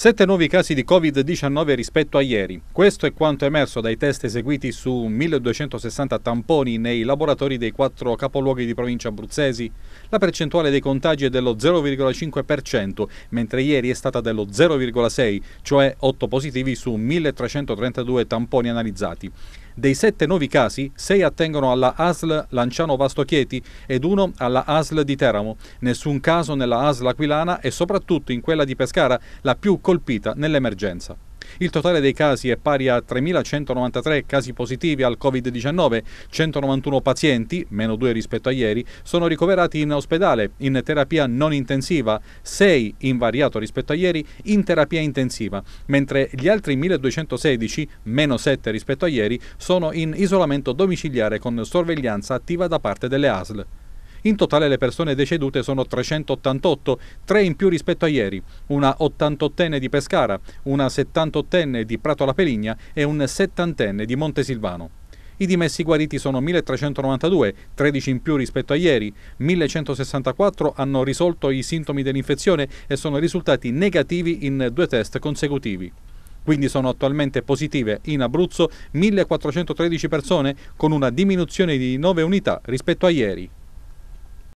Sette nuovi casi di Covid-19 rispetto a ieri. Questo è quanto emerso dai test eseguiti su 1260 tamponi nei laboratori dei quattro capoluoghi di provincia abruzzesi. La percentuale dei contagi è dello 0,5%, mentre ieri è stata dello 0,6, cioè 8 positivi su 1332 tamponi analizzati. Dei sette nuovi casi, sei attengono alla ASL Lanciano Vastochieti ed uno alla ASL di Teramo. Nessun caso nella ASL aquilana e soprattutto in quella di Pescara, la più colpita nell'emergenza. Il totale dei casi è pari a 3.193 casi positivi al Covid-19, 191 pazienti, meno 2 rispetto a ieri, sono ricoverati in ospedale, in terapia non intensiva, 6 invariato rispetto a ieri, in terapia intensiva, mentre gli altri 1.216, meno 7 rispetto a ieri, sono in isolamento domiciliare con sorveglianza attiva da parte delle ASL. In totale le persone decedute sono 388, 3 in più rispetto a ieri, una 88enne di Pescara, una 78enne di Prato La Peligna e un 70enne di Montesilvano. I dimessi guariti sono 1392, 13 in più rispetto a ieri, 1164 hanno risolto i sintomi dell'infezione e sono risultati negativi in due test consecutivi. Quindi sono attualmente positive in Abruzzo 1413 persone con una diminuzione di 9 unità rispetto a ieri.